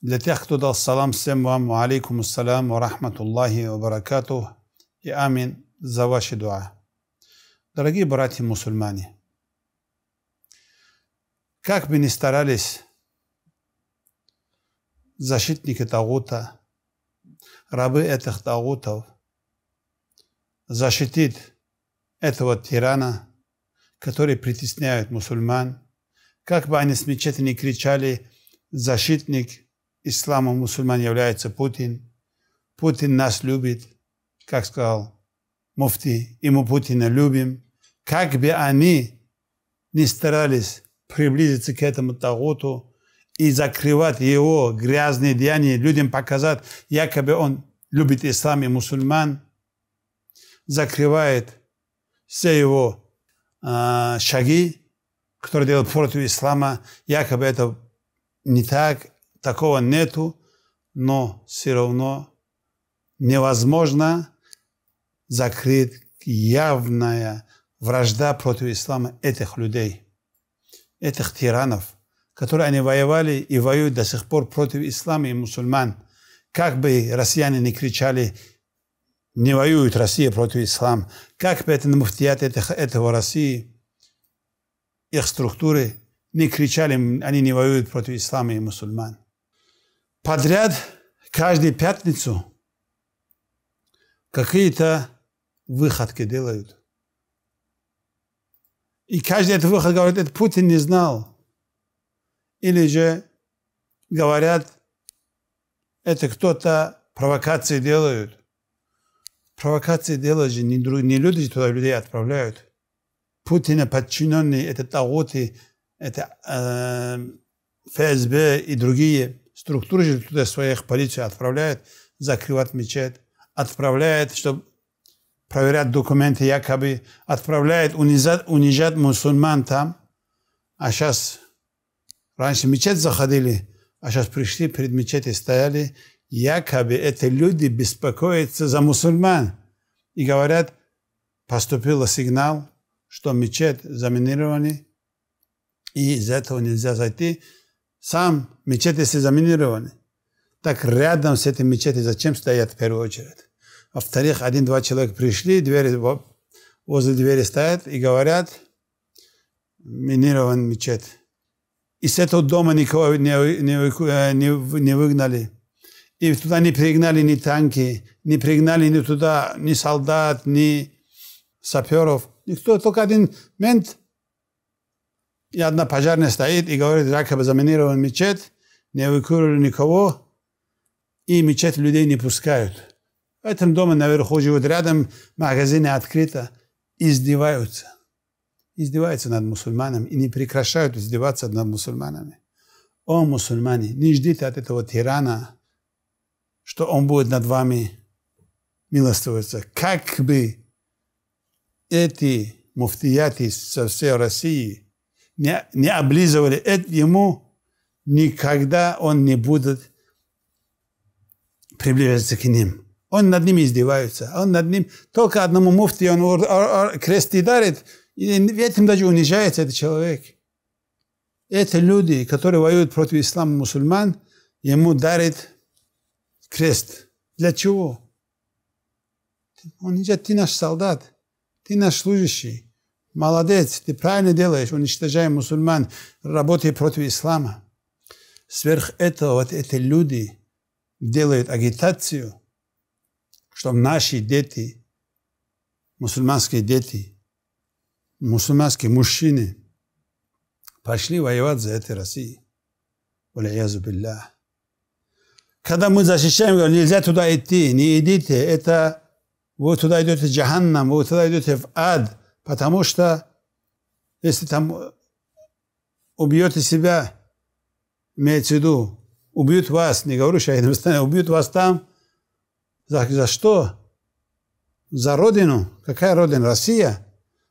Для тех, кто дал салам, всем вам алейкум ассалам ва рахматуллахи ва и амин за ваши дуа. Дорогие братья мусульмане, как бы ни старались защитники Тагута, рабы этих Тагутов, защитить этого тирана, который притесняет мусульман, как бы они с мечети не кричали «защитник исламом мусульман является Путин. Путин нас любит, как сказал муфти, и мы Путина любим. Как бы они не старались приблизиться к этому тагуту и закрывать его грязные деяния, людям показать, якобы он любит ислам и мусульман, закрывает все его э, шаги, которые делают против ислама, якобы это не так, такого нету, но все равно невозможно закрыть явная вражда против ислама этих людей, этих тиранов, которые они воевали и воюют до сих пор против ислама и мусульман. Как бы россияне не кричали, не воюют Россия против ислама, как бы это муфтият этих, этого России, их структуры не кричали, они не воюют против ислама и мусульман подряд каждую пятницу какие-то выходки делают. И каждый этот выход говорит, это Путин не знал. Или же говорят, это кто-то провокации делают. Провокации делают же не, не люди же туда людей отправляют. Путина подчиненные, это тагуты, это э, ФСБ и другие структуры же туда своих полиция отправляет, закрыв мечеть, отправляет, чтобы проверять документы якобы, отправляет унижать, унижать мусульман там. А сейчас, раньше мечеть заходили, а сейчас пришли перед мечетью, стояли, якобы эти люди беспокоятся за мусульман. И говорят, поступил сигнал, что мечеть заминирована, и из этого нельзя зайти, сам мечети все заминированы. Так рядом с этой мечети зачем стоят в первую очередь? Во-вторых, один-два человека пришли, двери, возле двери стоят и говорят, минирован мечеть. И с этого дома никого не, не, э, не, не выгнали. И туда не пригнали ни танки, не пригнали ни туда ни солдат, ни саперов. Никто, только один мент и одна пожарная стоит и говорит, Ракаба заминирован мечеть, не выкурили никого, и мечеть людей не пускают. В этом доме наверху живут рядом, магазины открыто, издеваются. Издеваются над мусульманами и не прекращают издеваться над мусульманами. О, мусульмане, не ждите от этого тирана, что он будет над вами милостивиться. Как бы эти муфтияты со всей России – не, не облизывали, это ему никогда он не будет приближаться к ним. Он над ним издевается. А он над ним... Только одному муфти он кресты дарит, и этим даже унижается этот человек. Это люди, которые воюют против ислама мусульман, ему дарит крест. Для чего? Он говорит, ты наш солдат, ты наш служащий молодец, ты правильно делаешь, уничтожаем мусульман, работай против ислама. Сверх этого вот эти люди делают агитацию, чтобы наши дети, мусульманские дети, мусульманские мужчины пошли воевать за этой России. Когда мы защищаем, говорим, нельзя туда идти, не идите, это вы туда идете в джаханнам, вы туда идете в ад, Потому что если там убьете себя, имеется в виду, убьют вас, не говорю что я шаидом, убьют вас там, за, за что? За родину. Какая родина? Россия.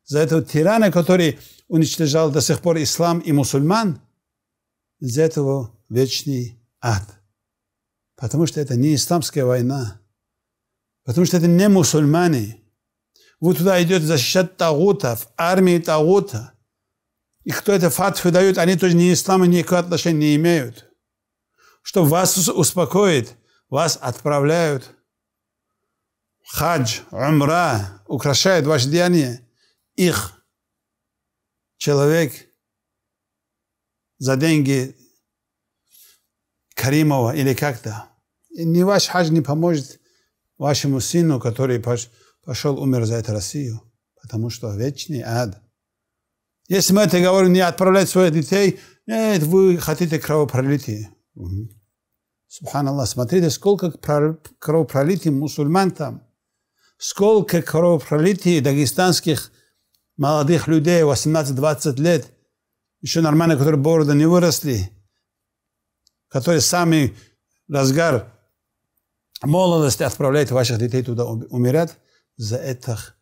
За этого тирана, который уничтожал до сих пор ислам и мусульман. Из этого вечный ад. Потому что это не исламская война. Потому что это не мусульмане. Вот туда идет защищать Тагутов, армии Тагута. И кто это фатфы дает, они тоже ни ислама никакого отношения не имеют. Чтобы вас успокоить, вас отправляют. Хадж, умра украшает ваши деяния. Их человек за деньги Каримова или как-то. И ни ваш хадж не поможет вашему сыну, который пошел, умер за эту Россию, потому что вечный ад. Если мы это говорим, не отправлять своих детей, нет, вы хотите кровопролитие? Субханаллах, смотрите, сколько кровопролитий мусульман там, сколько кровопролитий дагестанских молодых людей 18-20 лет, еще нормально, которые борода не выросли, которые сами разгар молодости отправляют ваших детей туда умирать, за этих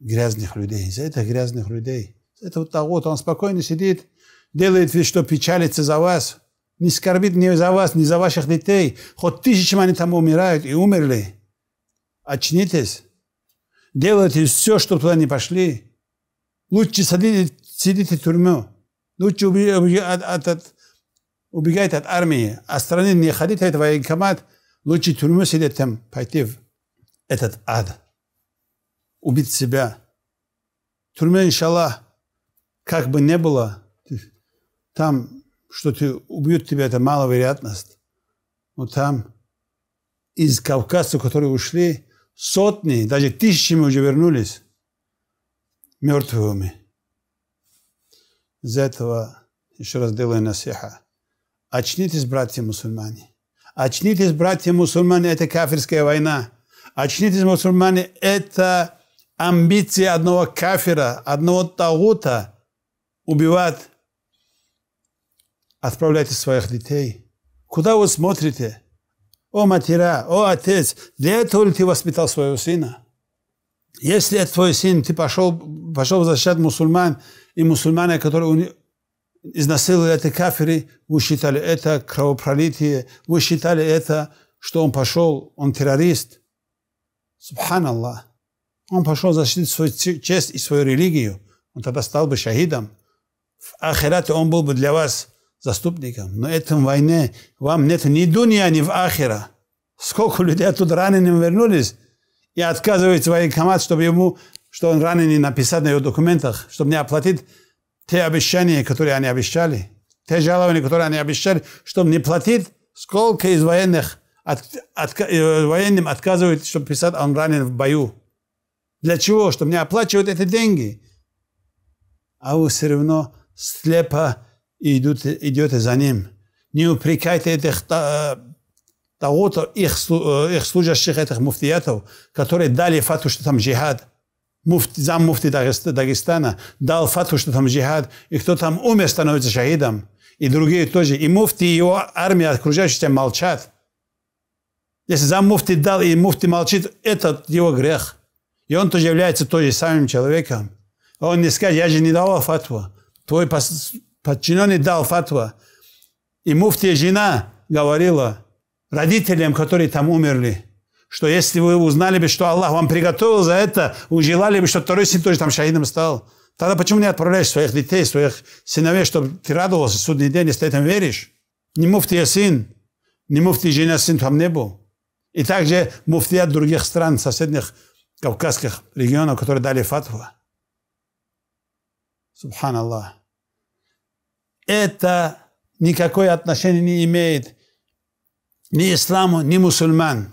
грязных людей, за этих грязных людей. Это вот того, он спокойно сидит, делает вид, что печалится за вас, не скорбит ни за вас, ни за ваших детей. Хоть тысячи они там умирают и умерли. Очнитесь. Делайте все, чтобы туда не пошли. Лучше сидите, сидите в тюрьму, Лучше убегайте от, от, убегайте от армии. А страны не ходите в военкомат. Лучше в тюрьму сидеть там, пойти в этот ад. Убить себя. Тюрьма, иншаллах, как бы не было, там, что ты убьют тебя, это маловероятность. Но там из Кавказа, которые ушли, сотни, даже тысячи уже вернулись мертвыми. Из этого еще раз делаю насиха. Очнитесь, братья мусульмане. Очнитесь, братья мусульмане, это кафирская война. Очнитесь, мусульмане, это амбиции одного кафира, одного таута убивать. Отправляйте своих детей. Куда вы смотрите? О, матера, о, отец, для этого ли ты воспитал своего сына? Если это твой сын, ты пошел, пошел защищать мусульман, и мусульмане, которые изнасиловали это кафиры, вы считали это кровопролитие, вы считали это, что он пошел, он террорист – Субхан Аллах. Он пошел защитить свою честь и свою религию. Он тогда стал бы шахидом. В Ахирате он был бы для вас заступником. Но этом войне вам нет ни дунья, ни в Ахира. Сколько людей тут раненым вернулись и отказывают военкомат, чтобы ему, что он раненый, написать на его документах, чтобы не оплатить те обещания, которые они обещали, те жалования, которые они обещали, чтобы не платить, сколько из военных от, от, э, военным отказывают, чтобы писать, а он ранен в бою. Для чего? Чтобы мне оплачивают эти деньги. А вы все равно слепо идут, идете за ним. Не упрекайте этих э, того-то, их, э, их служащих, этих муфтиятов, которые дали фату, что там джихад. Муфти, зам муфти Дагестана дал фату, что там джихад. И кто там умер, становится шахидом. И другие тоже. И муфти, и его армия окружающие молчат. Если зам муфти дал, и муфти молчит, это его грех. И он тоже является той же самым человеком. Он не скажет, я же не давал фатву. Твой подчиненный дал фатву. И муфтия жена говорила родителям, которые там умерли, что если вы узнали бы, что Аллах вам приготовил за это, вы желали бы, что второй сын тоже там шахидом стал, тогда почему не отправляешь своих детей, своих сыновей, чтобы ты радовался в судный день, если ты этому веришь? Не муфтия сын, не муфтия жена сын там не был. И также муфтият других стран, соседних кавказских регионов, которые дали фатву. Субхан Аллах, Это никакое отношение не имеет ни исламу, ни мусульман.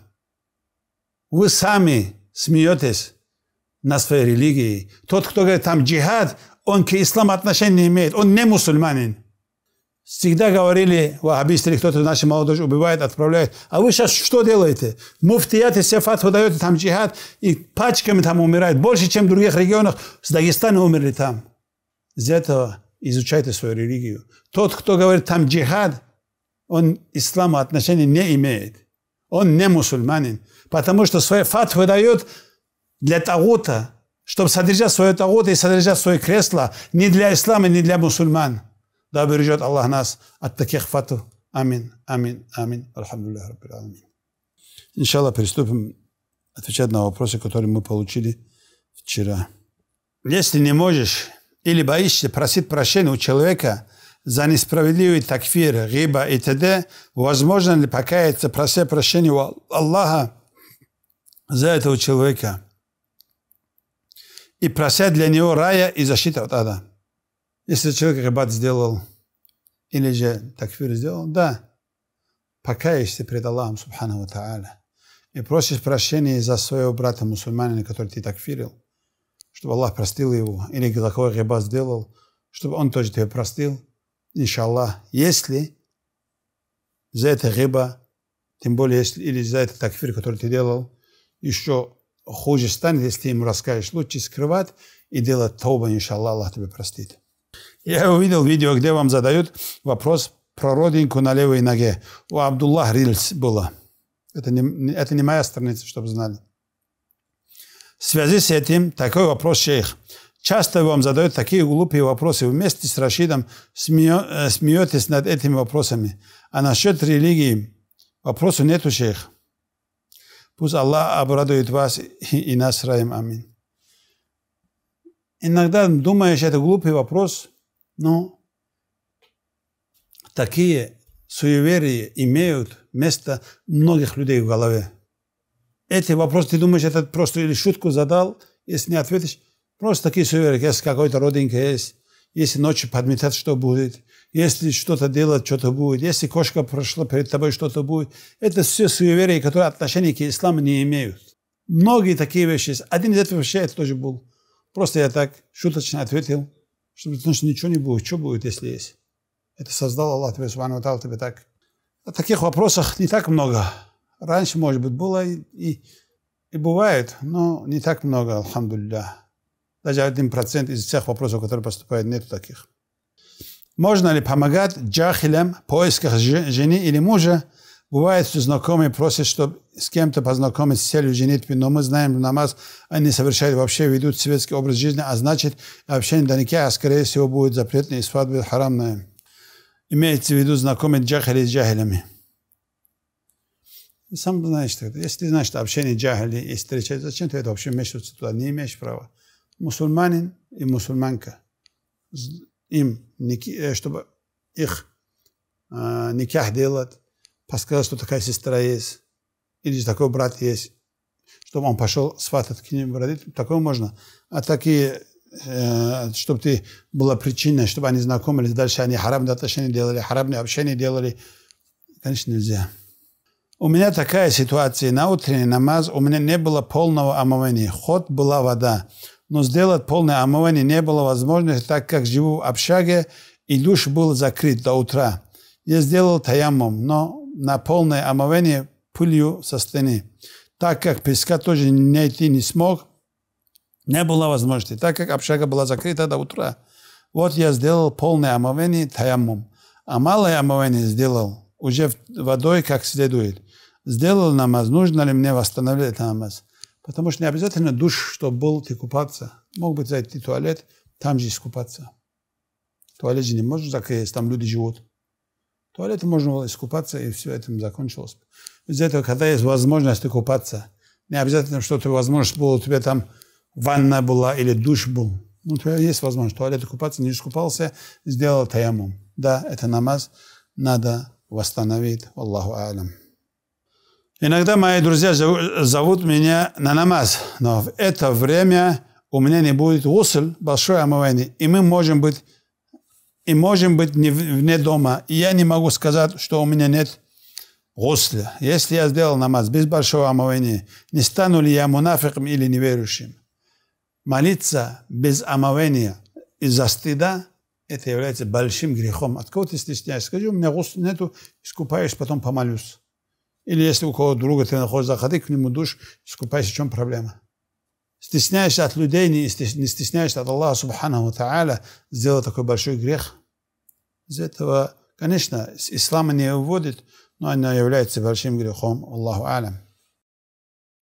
Вы сами смеетесь на своей религии. Тот, кто говорит там джихад, он к исламу отношения не имеет, он не мусульманин. Всегда говорили ваххабисты или кто-то наши молодежи убивает, отправляет. А вы сейчас что делаете? Муфтияты все фатвы даете, там джихад, и пачками там умирают. Больше, чем в других регионах. С Дагестана умерли там. Из этого изучайте свою религию. Тот, кто говорит, там джихад, он Исламу отношения не имеет. Он не мусульманин. Потому что свои фатвы дает для тагута, чтобы содержать свое тагута и содержать свое кресло. Не для ислама, не для мусульман да бережет Аллах нас от таких фатв. Амин, амин, амин. Алхамдулиллах, раббил амин. Иншалла приступим отвечать на вопросы, которые мы получили вчера. Если не можешь или боишься просить прощения у человека за несправедливый такфир, гиба и т.д., возможно ли покаяться, прося прощения у Аллаха за этого человека и прося для него рая и защиты от ада? Если человек рибат сделал или же такфир сделал, да, покаешься перед Аллахом, субхану та'аля, и просишь прощения за своего брата мусульманина, который ты такфирил, чтобы Аллах простил его, или такой рибат сделал, чтобы он тоже тебя простил, иншаллах, если за это риба, тем более, если, или за это такфир, который ты делал, еще хуже станет, если ты им расскажешь. Лучше скрывать и делать тоба, иншаллах, Аллах тебе простит. Я увидел видео, где вам задают вопрос про родинку на левой ноге. У Абдуллах Рильс было. Это не, это не моя страница, чтобы знали. В связи с этим такой вопрос, шейх. Часто вам задают такие глупые вопросы. Вместе с Рашидом э, смеетесь над этими вопросами. А насчет религии вопросу нету, шейх. Пусть Аллах обрадует вас и, нас раем. Амин. Иногда думаешь, это глупый вопрос, но ну, такие суеверия имеют место многих людей в голове. Эти вопросы, ты думаешь, это просто или шутку задал, если не ответишь, просто такие суеверия, если какой-то родинка есть, если ночью подметать, что будет, если что-то делать, что-то будет, если кошка прошла перед тобой, что-то будет. Это все суеверия, которые отношения к исламу не имеют. Многие такие вещи есть. Один из этих вещей это тоже был. Просто я так шуточно ответил. Чтобы, что ничего не будет. Что будет, если есть? Это создал Аллах тебе, Субхану Атал, тебе так. О таких вопросах не так много. Раньше, может быть, было и, и, и бывает, но не так много, алхамдулля. Даже один процент из всех вопросов, которые поступают, нет таких. Можно ли помогать джахилям в поисках жены или мужа? Бывает, что знакомые просят, чтобы с кем-то познакомить с целью женитьбы, но мы знаем, что намаз они совершают вообще, ведут светский образ жизни, а значит, общение данике, а скорее всего будет запретное, и свадьба харамная. Имеется в виду знакомить джахали с джахилями. Сам знаешь, что это. Если знаешь, что общение джахали и встречать, зачем ты это вообще вмешиваться туда? Не имеешь права. Мусульманин и мусульманка. Им, э, чтобы их э, никях делать, подсказать, что такая сестра есть или такой брат есть, чтобы он пошел сватать к ним родителям, такое можно. А такие, э, чтобы ты была причиной, чтобы они знакомились, дальше они харабные отношения делали, харабные общения делали, конечно, нельзя. У меня такая ситуация. На утренний намаз у меня не было полного омовения, Ход была вода. Но сделать полное омывание не было возможности, так как живу в общаге, и душ был закрыт до утра. Я сделал таямом, но на полное омовение пылью со стены. Так как песка тоже найти не смог, не было возможности, так как общага была закрыта до утра. Вот я сделал полное омовение таяммум. А малое омовение сделал уже водой как следует. Сделал намаз. Нужно ли мне восстановить намаз? Потому что не обязательно душ, чтобы был, ты купаться. Мог бы зайти в туалет, там же искупаться. Туалет же не можешь закрыть, там люди живут туалетом можно было искупаться, и все этим закончилось. Из-за этого, когда есть возможность купаться, не обязательно, что ты возможность была, у тебя там ванна была или душ был. Ну, у тебя есть возможность в туалете купаться, не искупался, сделал таямум. Да, это намаз, надо восстановить. Аллаху алям. Иногда мои друзья зовут меня на намаз, но в это время у меня не будет гусль, большой омовения, и мы можем быть и можем быть не вне дома. И я не могу сказать, что у меня нет гусля. Если я сделал намаз без большого омовения, не стану ли я мунафиком или неверующим? Молиться без омовения из-за стыда – это является большим грехом. От кого ты стесняешься? Скажи, у меня гусля нету, искупаешь, потом помолюсь. Или если у кого друга ты находишь, заходи к нему душ, искупайся, в чем проблема? стесняешься от людей, не стесняешься от Аллаха Субхану Та'аля, сделал такой большой грех. Из этого, конечно, ислама не уводит, но она является большим грехом, Аллаху Алям.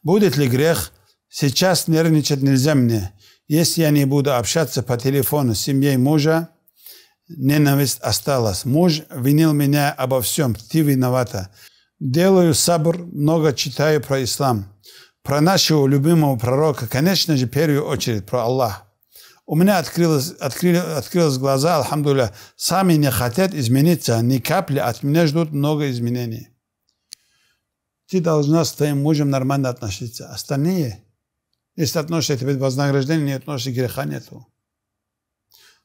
Будет ли грех? Сейчас нервничать нельзя мне. Если я не буду общаться по телефону с семьей мужа, ненависть осталась. Муж винил меня обо всем, ты виновата. Делаю сабр, много читаю про ислам про нашего любимого пророка, конечно же, в первую очередь про Аллах. У меня открылось, открыли, открылось глаза, алхамдуля, сами не хотят измениться, ни капли, от меня ждут много изменений. Ты должна с твоим мужем нормально относиться. Остальные, если относишься, тебе вознаграждение, не относишься, греха нету.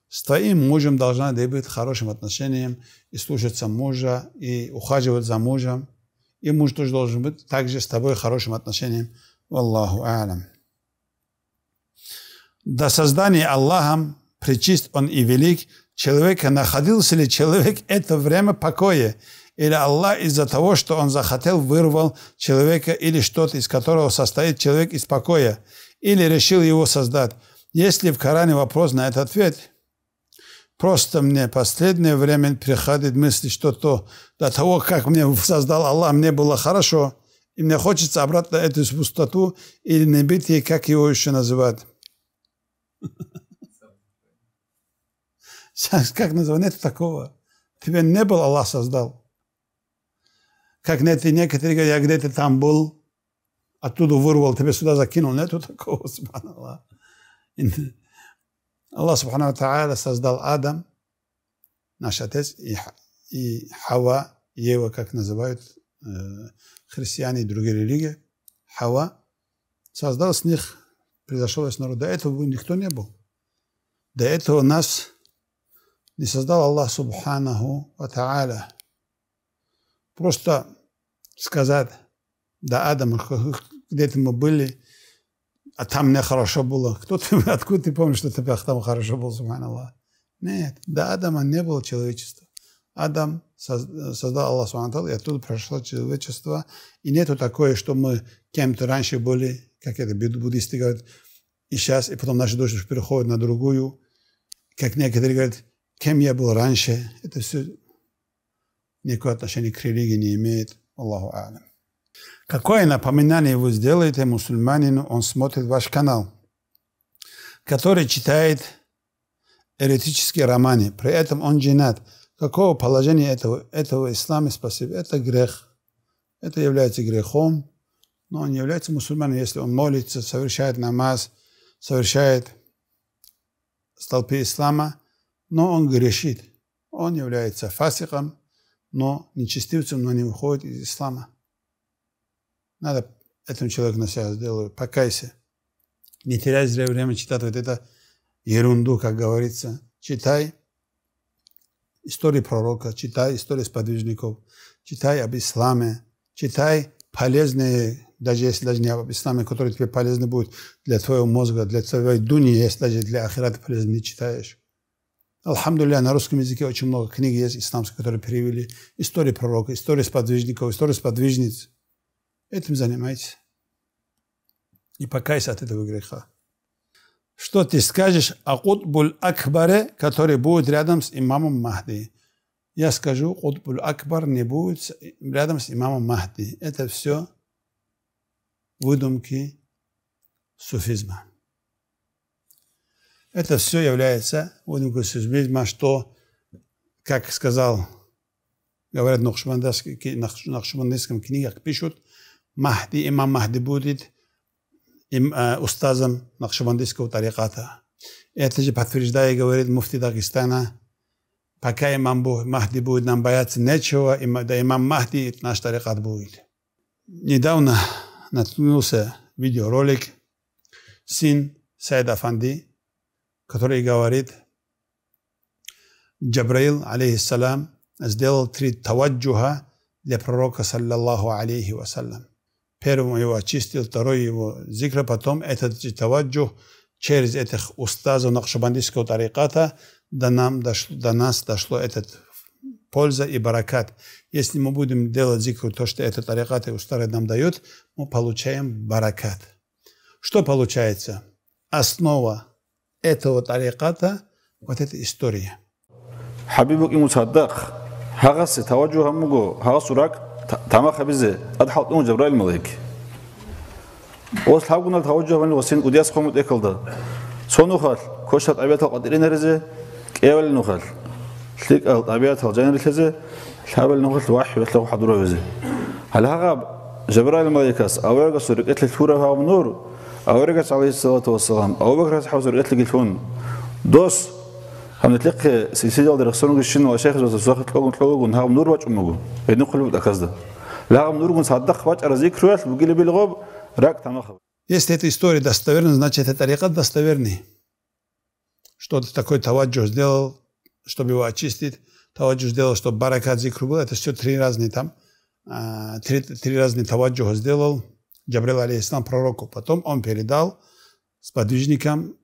С твоим мужем должна быть хорошим отношением и слушаться мужа, и ухаживать за мужем и муж тоже должен быть также с тобой хорошим отношением. Аллаху алям. До создания Аллахом причист он и велик, человека находился ли человек это время покоя, или Аллах из-за того, что он захотел, вырвал человека или что-то, из которого состоит человек из покоя, или решил его создать. Есть ли в Коране вопрос на этот ответ? Просто мне последнее время приходит мысль, что то до того, как мне создал Аллах, мне было хорошо, и мне хочется обратно эту пустоту или небитие, как его еще называют. Сейчас как называют? Нет такого. Тебе не был, Аллах создал. Как нет, и некоторые говорят, я где-то там был, оттуда вырвал, тебе сюда закинул. Нету такого, субханаллах. Аллах Субхану Та'аля создал Адам, наш отец, и, и Хава, Ева, как называют э, христиане и другие религии, Хава, создал с них, произошел из народа. До этого никто не был. До этого нас не создал Аллах Субханаху Ва Та'аля. Просто сказать, до Адама, где-то мы были, а там мне хорошо было. Кто ты, откуда ты помнишь, что тебя там хорошо было, субханаллах? Нет, до Адама не было человечества. Адам создал Аллах Субхану и оттуда прошло человечество. И нету такое, что мы кем-то раньше были, как это буддисты говорят, и сейчас, и потом наши души переходят на другую. Как некоторые говорят, кем я был раньше, это все никакого отношения к религии не имеет. Аллаху Алям. Какое напоминание вы сделаете мусульманину, он смотрит ваш канал, который читает эротические романы, при этом он женат. Какого положения этого, этого ислама спасибо? Это грех. Это является грехом, но он является мусульманином, если он молится, совершает намаз, совершает столпы ислама, но он грешит. Он является фасиком, но нечестивцем, но не выходит из ислама. Надо этому человеку на себя сделаю, покайся. Не теряй зря время читать вот это ерунду, как говорится. Читай истории пророка, читай истории сподвижников, читай об исламе, читай полезные, даже если даже не об исламе, которые тебе полезны будут для твоего мозга, для твоей дуни, если даже для ахирата полезны не читаешь. Алхамдулилля, на русском языке очень много книг есть исламских, которые перевели. Истории пророка, истории сподвижников, истории сподвижниц – этим занимайтесь. И покайся от этого греха. Что ты скажешь о Кутбуль Акбаре, который будет рядом с имамом Махди? Я скажу, Кутбуль Акбар не будет рядом с имамом Махди. Это все выдумки суфизма. Это все является выдумкой суфизма, что, как сказал, говорят в нахшмандийском книгах, пишут, مهدی امام مهدی بودید ام استازم نقشبندیس کو طریقاتا اتج پتوریج دای مفتی داغستانا پکا امام بود مهدی بود نم بایات نچو امام مهدی ناش طریقات بود نیداونا نتونوسه ویدیو رولیک سین سید افندی کتوری گوارید جبرایل علیه السلام از دل تری توجه لپروک صلی الله علیه و سلم Первым его очистил, второй его зикр, а потом этот таваджух через этих устазов Нахшабандийского тариката до, нам дошло, до нас дошло этот польза и баракат. Если мы будем делать зикру, то, что этот тарикат и устары нам дают, мы получаем баракат. Что получается? Основа этого тариката – вот эта история. Хабибук и Мусаддах, Хагасы, Таваджу Хамуго, урак. تعمق بزي أدحط أون جبرائيل الملك وأصحاب قلنا توجه من الوسين ودياس قومت إكل ده سو نخال كوشت أبيات القدرين رزي كيول نخال تلك أبيات الجين رزي الحاب النخال الواحد يتلو حضوره بزي هل هغاب جبرائيل الملك أو يرقى سورك إتل الفورة هاو من نور أو يرقى عليه الصلاة والسلام أو بكرة حوزر إتل الفون دوس هنتلقى سلسله ديال الخصون الشين وشيخ زوخ تلوغ تلوغ ونهاو نور واش امغو اين نقلب داكازدا لا نور ونصدق واش رزيك روات بقلي بالغوب راك تمخ Если эта история достоверна, значит, это река достоверный. Что-то такой Таваджо сделал, чтобы его очистить. Таваджо сделал, чтобы Баракат Зикру был. Это все три разные там. Три, три разные Таваджо сделал Джабрил Алейхиссам пророку. Потом он передал сподвижникам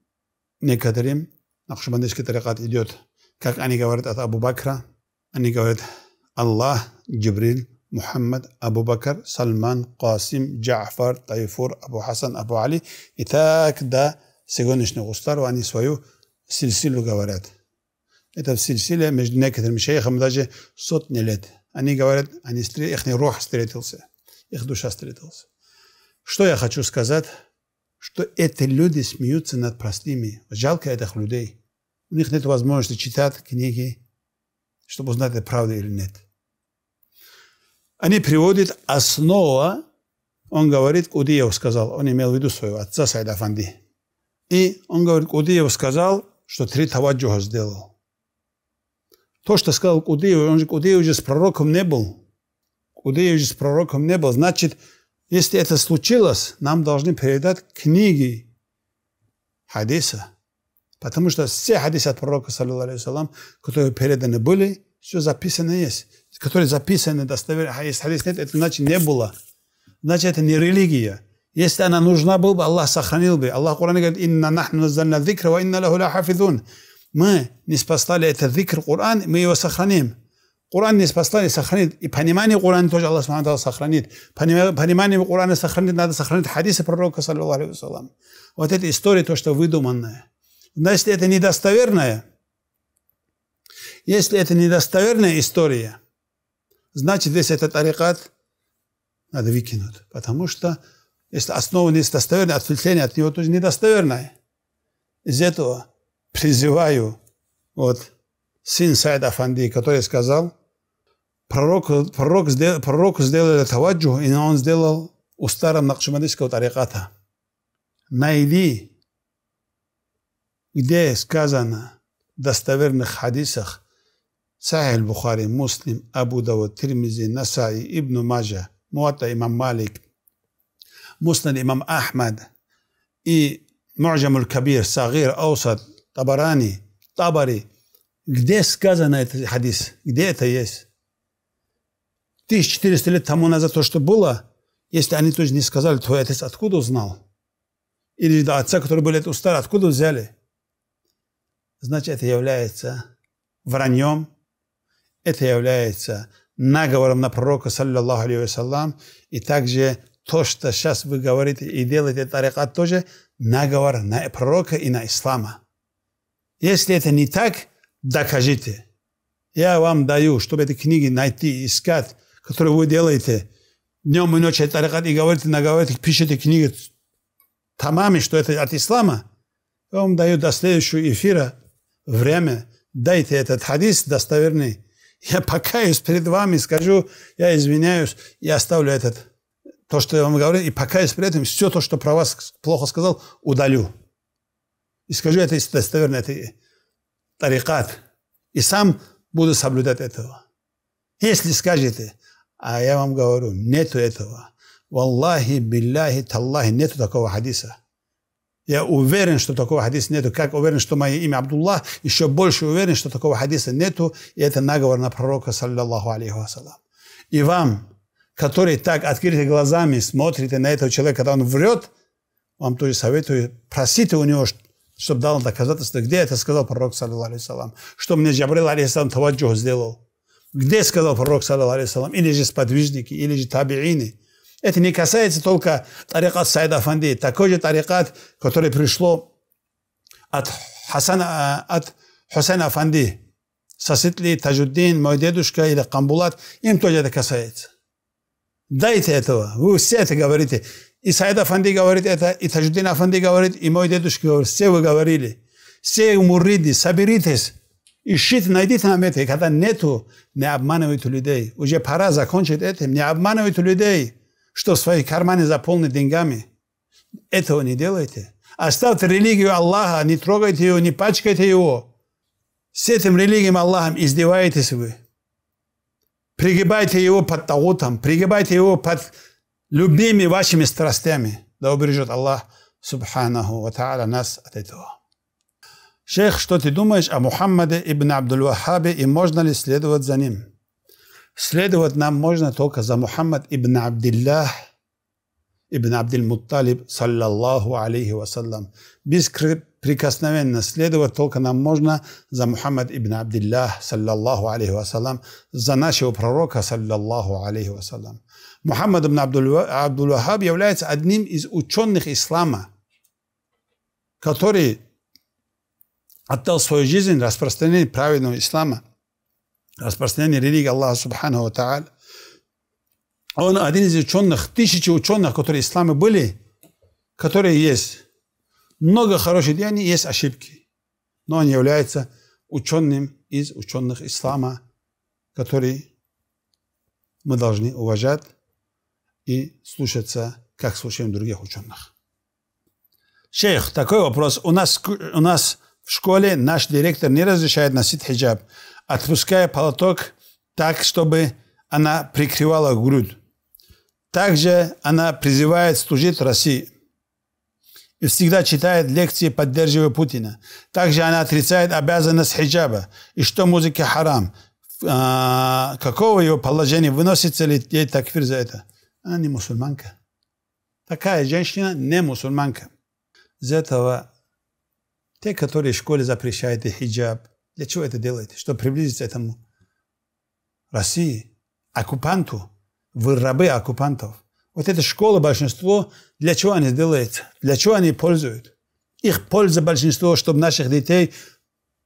некоторым Нақшбандийский тарикат идет, как они говорят, от Абу Бакра. Они говорят, Аллах, Джибриль, Мухаммад, Абу Бакр, Сальман, Касим, Джафар, Тайфур, Абу Хасан, Абу Али. И так до сегодняшнего устава они свою сильсилу говорят. Это сильсиле между некоторыми шейхами даже сотни лет. Они говорят, они, их рух встретился, их душа встретился. Что я хочу сказать? Что эти люди смеются над простыми. Жалко этих людей. У них нет возможности читать книги, чтобы узнать, это правда или нет. Они приводят основа, он говорит, Кудиев сказал, он имел в виду своего отца Сайда Афанди. И он говорит, Кудиев сказал, что три таваджуха сделал. То, что сказал Кудиев, он же Кудиев же с пророком не был. Кудиев уже с пророком не был. Значит, если это случилось, нам должны передать книги хадиса. Потому что все хадисы от пророка, саллиллаху которые переданы были, все записано есть. Которые записаны достоверно, а если хадис нет, это значит не было. Значит, это не религия. Если она нужна была бы, Аллах сохранил бы. Аллах Коран говорит, «Инна нахну назальна дикра ва инна лаху ла хафизун». Мы не спаслали этот дикр Коран, мы его сохраним. Коран не спаслали, сохранит. И понимание Корана тоже Аллах Субхану сохранит. Понимание Корана сохранит, надо сохранить хадисы пророка, саллиллаху алейхи Вот эта история, то, что выдуманное. Если это недостоверная. Если это недостоверная история, значит, весь этот тарикат надо выкинуть. Потому что, если основа недостоверная, отвлечение от него тоже недостоверное. Из этого призываю вот сын Сайда Афанди, который сказал, пророк, пророк, сделал, пророк сделал таваджу, и он сделал у старом Накшимандийского тариката. Найди где сказано в достоверных хадисах Сахиль Бухари, Муслим, Абу Давуд, Тирмизи, Насаи, Ибн Мажа, Муата имам Малик, Муснад имам Ахмад и Муджамуль Кабир, Сагир, Аусад, Табарани, Табари. Где сказано этот хадис? Где это есть? 1400 лет тому назад то, что было, если они тоже не сказали, твой отец откуда узнал? Или до отца, который был лет устар, откуда взяли? значит, это является враньем, это является наговором на пророка, саллиллаху алейхи вассалам, и также то, что сейчас вы говорите и делаете тарикат, тоже наговор на пророка и на ислама. Если это не так, докажите. Я вам даю, чтобы эти книги найти, искать, которые вы делаете днем и ночью тарикат и говорите, наговорите, пишите книги тамами, что это от ислама. Я вам даю до следующего эфира время, дайте этот хадис достоверный. Я покаюсь перед вами, скажу, я извиняюсь, я оставлю этот, то, что я вам говорил, и покаюсь при этом, все то, что про вас плохо сказал, удалю. И скажу, это достоверно, это тарикат. И сам буду соблюдать этого. Если скажете, а я вам говорю, нету этого. Валлахи, билляхи, таллахи, нету такого хадиса. Я уверен, что такого хадиса нету. Как уверен, что мое имя Абдулла, еще больше уверен, что такого хадиса нету. И это наговор на пророка, саллиллаху алейхи вассалам. И вам, которые так открыты глазами смотрите на этого человека, когда он врет, вам тоже советую, просите у него, чтобы дал доказательство, где это сказал пророк, саллиллаху алейхи вассалам. Что мне Джабрил, алейхиссалам, таваджух сделал. Где сказал пророк, саллиллаху алейхи вассалам, или же сподвижники, или же табиины. Это не касается только тарикат Сайда Фанди. Такой же тарикат, который пришло от Хасана, а, от Хусейна Фанди, Сосед ли мой дедушка или Камбулат, им тоже это касается. Дайте этого. Вы все это говорите. И Сайд Афанди говорит это, и Таджуддин Афанди говорит, и мой дедушка говорит. Все вы говорили. Все мурриды, соберитесь. Ищите, найдите нам это. И когда нету, не обманывайте людей. Уже пора закончить этим. Не обманывайте людей что свои карманы заполнены деньгами. Этого не делайте. Оставьте религию Аллаха, не трогайте его, не пачкайте его. С этим религием Аллахом издеваетесь вы. Пригибайте его под таутом, пригибайте его под любыми вашими страстями. Да убережет Аллах, субханаху ва та'аля, нас от этого. Шейх, что ты думаешь о Мухаммаде ибн Абдул-Вахабе и можно ли следовать за ним? Следовать нам можно только за Мухаммад ибн Абдиллах, ибн Абдиль Мутталиб, саллаллаху алейхи без Беспрекосновенно следовать только нам можно за Мухаммад ибн Абдиллах, саллаллаху алейхи вассалам, за нашего пророка, саллаллаху алейхи вассалам. Мухаммад ибн Абдул-Вахаб является одним из ученых ислама, который отдал свою жизнь распространению праведного ислама – Распространение религии Аллаха Субхану Та'аль. Он один из ученых, тысячи ученых, которые исламы были, которые есть. Много хороших деяний, есть ошибки. Но он является ученым из ученых ислама, который мы должны уважать и слушаться, как слушаем других ученых. Шейх, такой вопрос. У нас, у нас в школе наш директор не разрешает носить хиджаб отпуская полоток так, чтобы она прикрывала грудь. Также она призывает служить России и всегда читает лекции, поддерживая Путина. Также она отрицает обязанность хиджаба и что музыка харам. А, какого ее положения, выносится ли ей такфир за это? Она не мусульманка. Такая женщина не мусульманка. Из этого те, которые в школе запрещают хиджаб, для чего это делаете? Чтобы приблизиться к этому России, оккупанту. Вы рабы оккупантов. Вот эта школа, большинство, для чего они делают? Для чего они пользуют? Их польза большинство, чтобы наших детей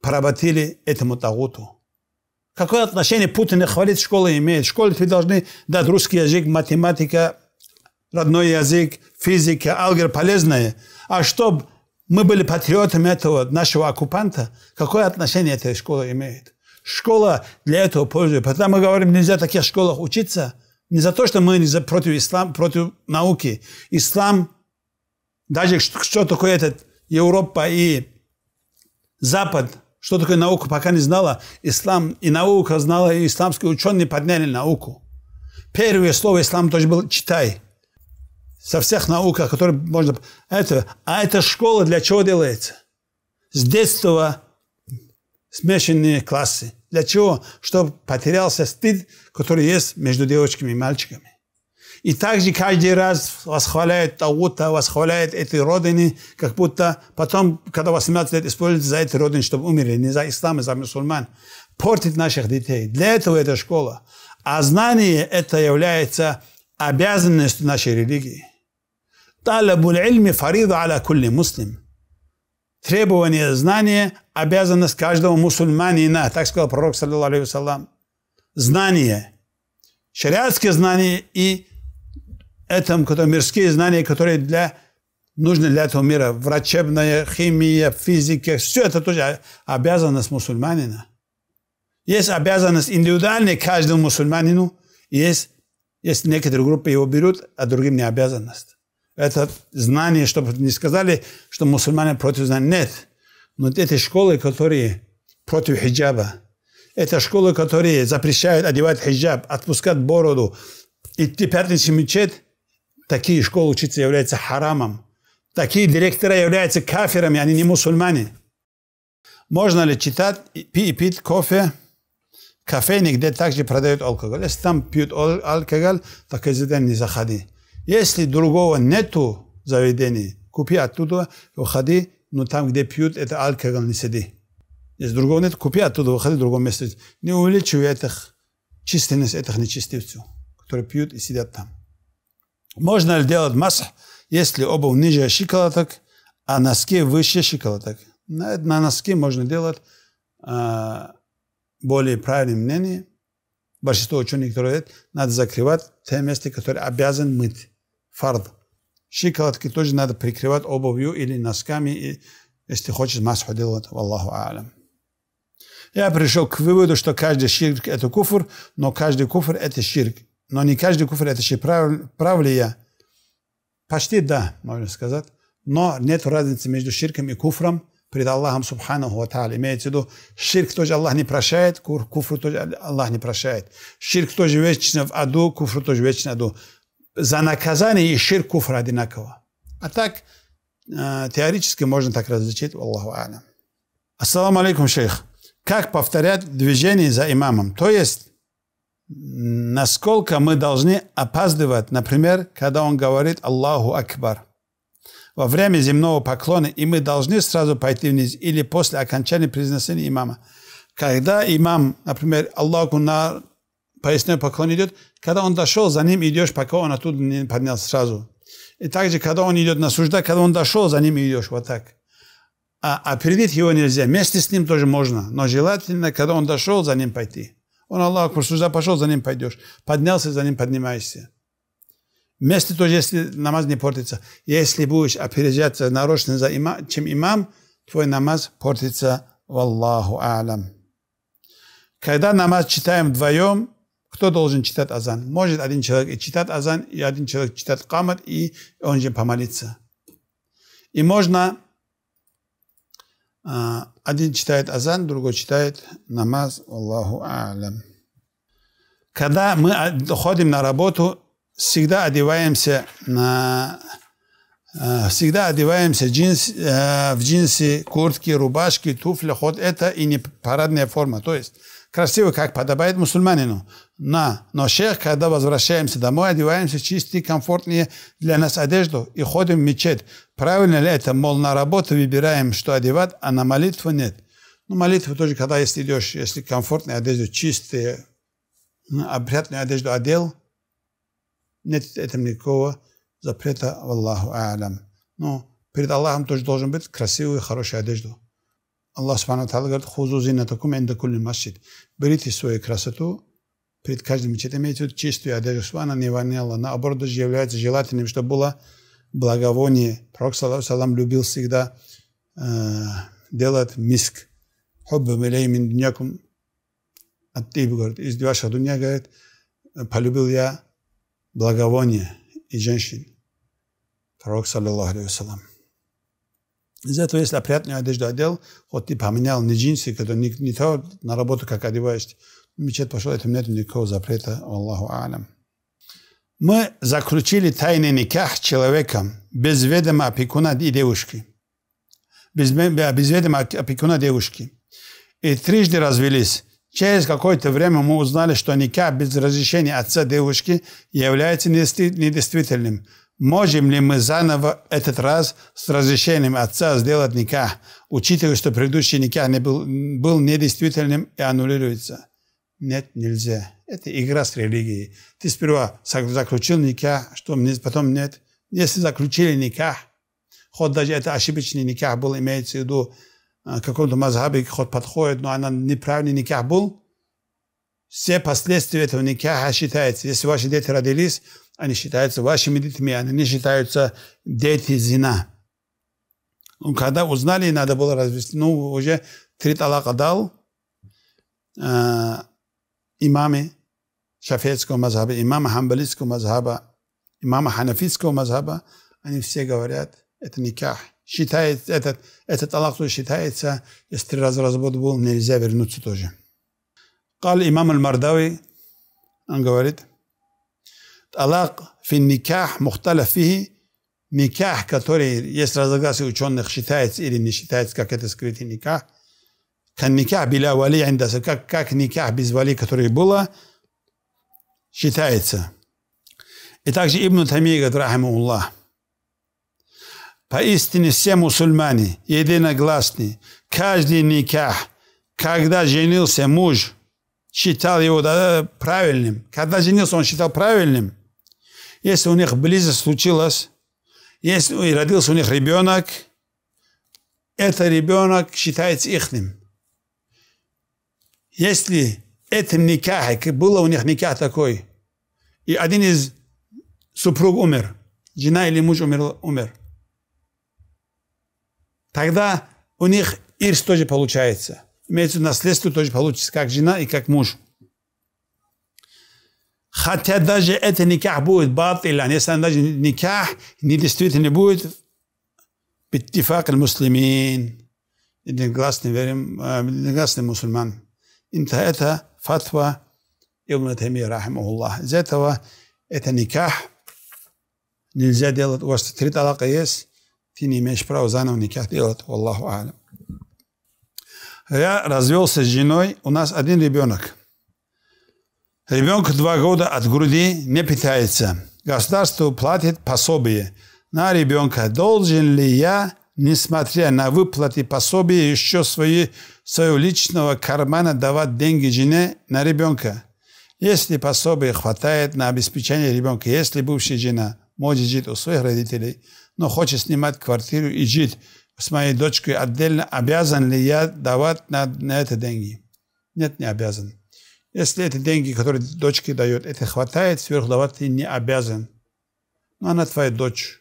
поработили этому тагуту. Какое отношение Путин и хвалит школы имеет? В школе вы должны дать русский язык, математика, родной язык, физика, алгебра полезное. А чтобы мы были патриотами этого нашего оккупанта, какое отношение эта школа имеет? Школа для этого пользуется. Когда мы говорим, нельзя в таких школах учиться, не за то, что мы не за, против ислам, против науки. Ислам, даже что такое этот Европа и Запад, что такое наука, пока не знала. Ислам и наука знала, и исламские ученые подняли науку. Первое слово ислам тоже было «читай» со всех наук, которые можно... Это, а эта школа для чего делается? С детства смешанные классы. Для чего? Чтобы потерялся стыд, который есть между девочками и мальчиками. И также каждый раз восхваляют того-то, восхваляют эти родины, как будто потом, когда 18 лет, используют за эти родины, чтобы умерли, не за ислам, а за мусульман. Портит наших детей. Для этого это школа. А знание это является обязанностью нашей религии. Талабуль ильми фарида аля кулли муслим. Требование знания – обязанность каждого мусульманина, так сказал пророк, саллиллаху алейхи вассалам. Знание. Шариатские знания и это, которые, мирские знания, которые для, нужны для этого мира. Врачебная, химия, физика, все это тоже обязанность мусульманина. Есть обязанность индивидуальная каждому мусульманину, есть, есть некоторые группы его берут, а другим не обязанность это знание, чтобы не сказали, что мусульмане против знания. Нет. Но эти школы, которые против хиджаба, это школы, которые запрещают одевать хиджаб, отпускать бороду, идти пятницу в мечеть, такие школы учиться являются харамом. Такие директора являются кафирами, они не мусульмане. Можно ли читать и пить кофе? Кофейник, где также продают алкоголь. Если там пьют алкоголь, так из не заходи. Если другого нету заведений, купи оттуда, выходи, но ну, там, где пьют, это алкоголь не сиди. Если другого нет, купи оттуда, выходи в другом месте. Не увеличивай этих численность этих нечестивцев, которые пьют и сидят там. Можно ли делать масх, если обувь ниже щиколоток, а носки выше щиколоток? На, на носки можно делать э, более правильное мнение. Большинство ученых, которые говорят, надо закрывать те места, которые обязан мыть фард. Щиколотки тоже надо прикрывать обувью или носками, если хочешь масху делать. Аллаху алям. Я пришел к выводу, что каждый ширк – это куфр, но каждый куфр – это ширк. Но не каждый куфр – это ширк. Прав, прав ли я? Почти да, можно сказать. Но нет разницы между ширком и куфром пред Аллахом Субханаху Ата'аля. Имеется в виду, ширк тоже Аллах не прощает, куфр тоже Аллах не прощает. Ширк тоже вечно в аду, куфр тоже вечно в аду за наказание и шир куфр одинаково. А так, э, теоретически можно так различить, Аллаху Алям. Ассаламу алейкум, шейх. Как повторять движение за имамом? То есть, насколько мы должны опаздывать, например, когда он говорит «Аллаху Акбар» во время земного поклона, и мы должны сразу пойти вниз, или после окончания произношения имама. Когда имам, например, «Аллаху Нар» поясной поклон идет. Когда он дошел, за ним идешь, пока он оттуда не поднялся сразу. И также, когда он идет на сужда, когда он дошел, за ним идешь, вот так. А опередить а его нельзя. Вместе с ним тоже можно. Но желательно, когда он дошел, за ним пойти. Он Аллах Акбар, сужда пошел, за ним пойдешь. Поднялся, за ним поднимаешься. Вместе тоже, если намаз не портится. Если будешь опережаться нарочно, за има, чем имам, твой намаз портится. в Аллаху алям. Когда намаз читаем вдвоем, кто должен читать азан? Может один человек и читать азан, и один человек читать камат, и он же помолится. И можно а, один читает азан, другой читает намаз. Аллаху алям. Когда мы а, ходим на работу, всегда одеваемся на а, всегда одеваемся джинс, э, в джинсы, куртки, рубашки, туфли, ход это и не парадная форма. То есть красиво, как подобает мусульманину на ношех, когда возвращаемся домой, одеваемся чистые, комфортнее для нас одежду и ходим в мечеть. Правильно ли это? Мол, на работу выбираем, что одевать, а на молитву нет. Ну, молитву тоже, когда если идешь, если комфортная одежда, чистая, ну, обрядную одежду одел, нет этом никакого запрета, Аллаху Алям. Ну, перед Аллахом тоже должен быть красивую, хорошую одежду. Аллах Субхану Тааля говорит, «Хузу зинатакум инда кулли масчид». Берите свою красоту перед каждым мечетью. Имеется в чистую одежду, чтобы она не воняла. Наоборот, даже является желательным, чтобы было благовоние. Пророк, салам, любил всегда э, делать миск. Хуббам илей мин дунякум а говорит, из вашего дня, говорит, полюбил я благовоние и женщин. Пророк, саллаллаху алейхи вассалам. Из этого, если опрятную одежду одел, вот ты поменял не джинсы, которые не, не то на работу, как одеваешь, мечеть пошел, этом нет никакого запрета, Аллаху Алям. Мы заключили тайный никах человеком без ведома опекуна и девушки. Без, без ведома опекуна девушки. И трижды развелись. Через какое-то время мы узнали, что никак без разрешения отца девушки является недействительным. Можем ли мы заново этот раз с разрешением отца сделать никах, учитывая, что предыдущий никах не был, был недействительным и аннулируется? Нет, нельзя. Это игра с религией. Ты сперва заключил никах, что мне потом нет. Если заключили никах, хоть даже это ошибочный никах был, имеется в виду, э, какой то мазхабе хоть подходит, но она неправильный никах был, все последствия этого никаха считаются. Если ваши дети родились, они считаются вашими детьми, они не считаются дети зина. он ну, Когда узнали, надо было развести. Ну, уже три талака дал, э, имамы шафетского мазхаба, имамы хамбалитского мазхаба, имамы ханафитского мазхаба, они все говорят, это никах. Считает, этот, этот Аллах, который считается, если три раза развод был, нельзя вернуться тоже. Кал имам аль-Мардави, он говорит, Талак фин никах мухталафихи, никах, который, если разогласие, ученых считается или не считается, как это скрытый никах, Канникях биля вали как, как никях без вали, который было, считается. И также Ибн Тамий говорит, рахимуллах, поистине все мусульмане единогласны, каждый никах, когда женился муж, считал его да, правильным. Когда женился, он считал правильным. Если у них близость случилась, если и родился у них ребенок, этот ребенок считается ихним. Если это никах, было у них никах такой, и один из супруг умер, жена или муж умер, умер, тогда у них ирс тоже получается. Имеется наследство тоже получится, как жена и как муж. Хотя даже это никах будет батилан, если он даже никах не действительно будет, битифак мусульмин, единогласный, верим, э, единогласный мусульман. انتهت фатва Ибн Тайми, рахимахуллах. Из этого это никах. Нельзя делать. У вас три талака есть. Ты не имеешь права заново никах делать. Аллаху алям. Я развелся с женой. У нас один ребенок. Ребенок два года от груди не питается. Государство платит пособие на ребенка. Должен ли я, несмотря на выплаты пособия, еще свои своего личного кармана давать деньги жене на ребенка, если пособие хватает на обеспечение ребенка, если бывшая жена может жить у своих родителей, но хочет снимать квартиру и жить с моей дочкой отдельно, обязан ли я давать на, на это деньги? Нет, не обязан. Если это деньги, которые дочке дает, это хватает, сверху давать ты не обязан. Но она твоя дочь.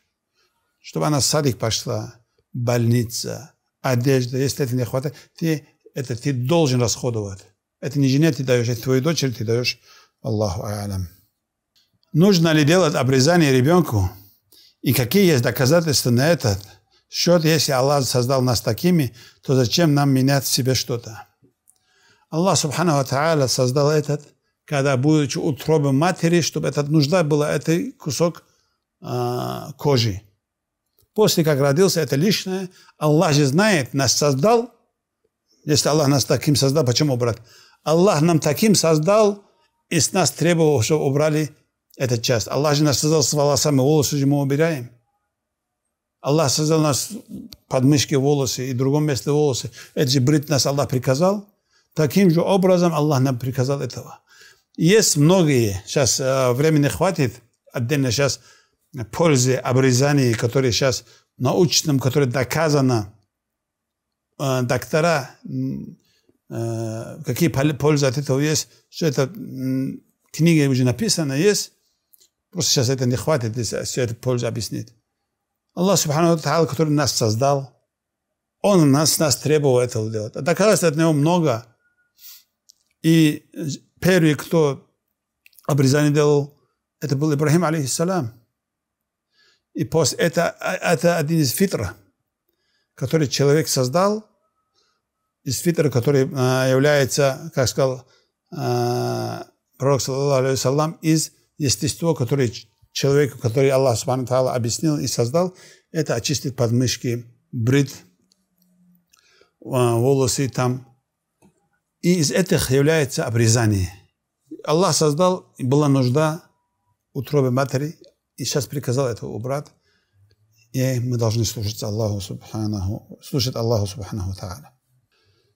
Чтобы она в садик пошла, больница, одежда, если это не хватает, ты это ты должен расходовать. Это не жене ты даешь, это твоей дочери ты даешь. Аллаху алям. Нужно ли делать обрезание ребенку? И какие есть доказательства на этот счет? Если Аллах создал нас такими, то зачем нам менять в себе что-то? Аллах, субхану ва создал этот, когда, будучи утробой матери, чтобы эта нужда была, это кусок э, кожи. После как родился, это лишнее. Аллах же знает, нас создал если Аллах нас таким создал, почему убрать? Аллах нам таким создал, и с нас требовал, чтобы убрали этот часть. Аллах же нас создал с волосами, волосы же мы убираем. Аллах создал нас подмышки волосы и в другом месте волосы. Это же брить нас Аллах приказал. Таким же образом Аллах нам приказал этого. Есть многие, сейчас э, времени хватит, отдельно сейчас пользы обрезания, которые сейчас научным, которые доказано, Э, доктора, э, какие пользы от этого есть, что эта книга уже написана есть, просто сейчас это не хватит, если все это пользу объяснить. Аллах Субхану Тааля, который нас создал, Он нас, нас требовал этого делать. А доказательств от Него много. И первый, кто обрезание делал, это был Ибрахим, алейхиссалам. И после, это, а, это один из фитра – который человек создал, из фитра, который э, является, как сказал э, пророк, саллаху из естества, который человеку, который Аллах Субхану объяснил и создал, это очистит подмышки, брит, э, волосы там. И из этих является обрезание. Аллах создал, была нужда утробы матери, и сейчас приказал это убрать и мы должны служить Аллаху Субханаху, Слушать Аллаху Субханаху Та'аля.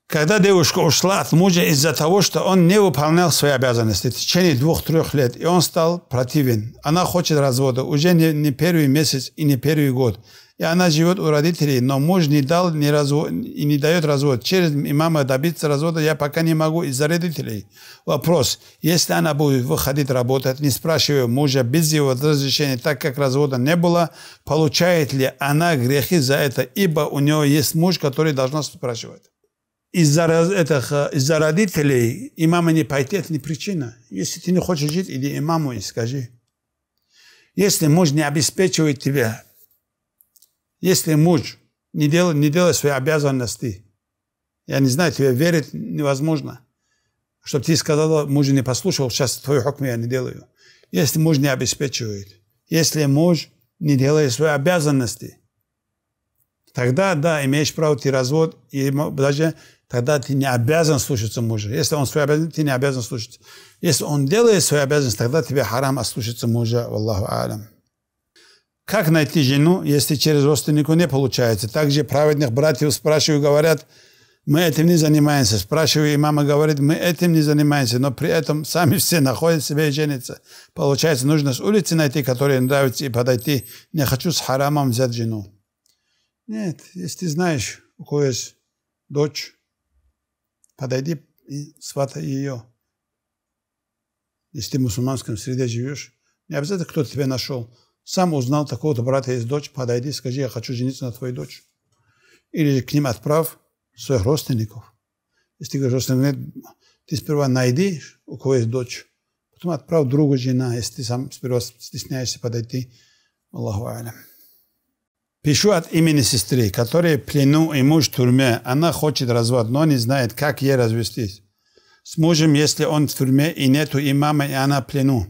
Когда девушка ушла от мужа из-за того, что он не выполнял свои обязанности в течение двух-трех лет, и он стал противен, она хочет развода уже не, не первый месяц и не первый год, и она живет у родителей, но муж не дал не развод, и не дает развод. Через имама добиться развода я пока не могу из-за родителей. Вопрос, если она будет выходить работать, не спрашивая мужа, без его разрешения, так как развода не было, получает ли она грехи за это, ибо у нее есть муж, который должна спрашивать. Из-за из родителей имама не пойти, это не причина. Если ты не хочешь жить, иди имаму и скажи. Если муж не обеспечивает тебя если муж не делает, не делает свои обязанности, я не знаю, тебе верить невозможно. Чтобы ты сказала, муж не послушал, сейчас твою хокм я не делаю. Если муж не обеспечивает, если муж не делает свои обязанности, тогда, да, имеешь право, ты развод, и даже тогда ты не обязан слушаться мужа. Если он свои обязанности, ты не обязан слушаться. Если он делает свои обязанности, тогда тебе харам ослушаться а мужа, в Аллаху алям. Как найти жену, если через родственников не получается? Также праведных братьев спрашиваю, говорят, мы этим не занимаемся. Спрашиваю, и мама говорит, мы этим не занимаемся, но при этом сами все находят себя и женятся. Получается, нужно с улицы найти, которые нравятся и подойти. Не хочу с харамом взять жену. Нет, если ты знаешь, у кого есть дочь, подойди и сватай ее. Если ты в мусульманском среде живешь, не обязательно кто-то тебя нашел сам узнал такого-то брата есть дочь, подойди, скажи, я хочу жениться на твоей дочь. Или к ним отправь своих родственников. Если ты говоришь родственникам, нет, ты сперва найди, у кого есть дочь, потом отправь другу жена, если ты сам сперва стесняешься подойти. Аллаху алям. Пишу от имени сестры, которая плену и муж в тюрьме. Она хочет развод, но не знает, как ей развестись. С мужем, если он в тюрьме и нету имама, и она плену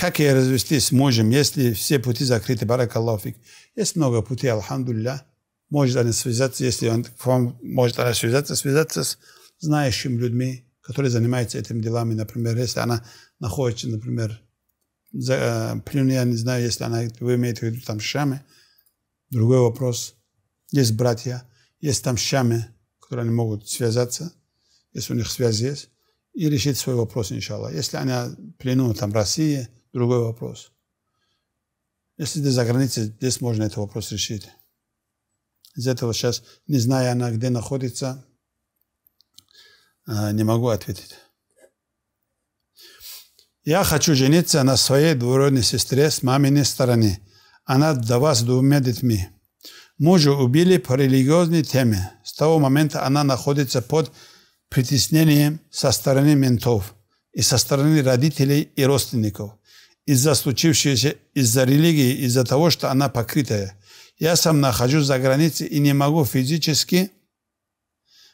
как я развестись можем, если все пути закрыты, барак Аллахфик. Есть много путей, алхамдулилля. Может она связаться, если он к вам может она связаться, связаться с знающими людьми, которые занимаются этими делами. Например, если она находится, например, за, э, плюну, я не знаю, если она, вы имеете в виду там шамы, другой вопрос. Есть братья, есть там шамы, которые они могут связаться, если у них связь есть, и решить свой вопрос, иншаллах. Если она плену там Россия другой вопрос. Если ты за границей, здесь можно этот вопрос решить. Из этого сейчас, не зная она, где находится, э, не могу ответить. Я хочу жениться на своей двуродной сестре с маминой стороны. Она вдова вас двумя детьми. Мужа убили по религиозной теме. С того момента она находится под притеснением со стороны ментов и со стороны родителей и родственников из-за случившегося, из-за религии, из-за того, что она покрытая. Я сам нахожусь за границей и не могу физически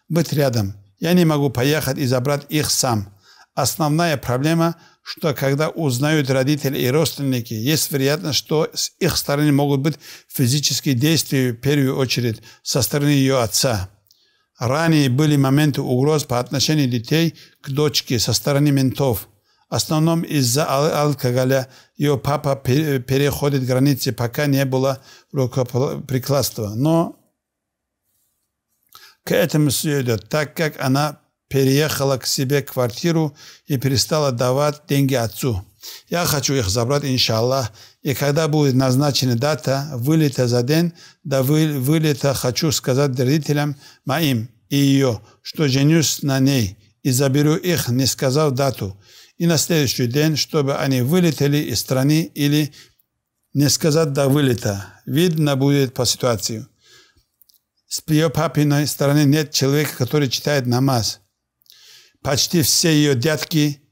быть рядом. Я не могу поехать и забрать их сам. Основная проблема, что когда узнают родители и родственники, есть вероятность, что с их стороны могут быть физические действия в первую очередь со стороны ее отца. Ранее были моменты угроз по отношению детей к дочке со стороны ментов – основном из-за алкоголя ее папа переходит границы, пока не было рукоприкладства. Но к этому все идет, так как она переехала к себе квартиру и перестала давать деньги отцу. Я хочу их забрать, иншаллах. И когда будет назначена дата вылета за день, до вылета хочу сказать родителям моим и ее, что женюсь на ней и заберу их, не сказав дату и на следующий день, чтобы они вылетели из страны или не сказать до вылета. Видно будет по ситуации. С ее папиной стороны нет человека, который читает намаз. Почти все ее дядки,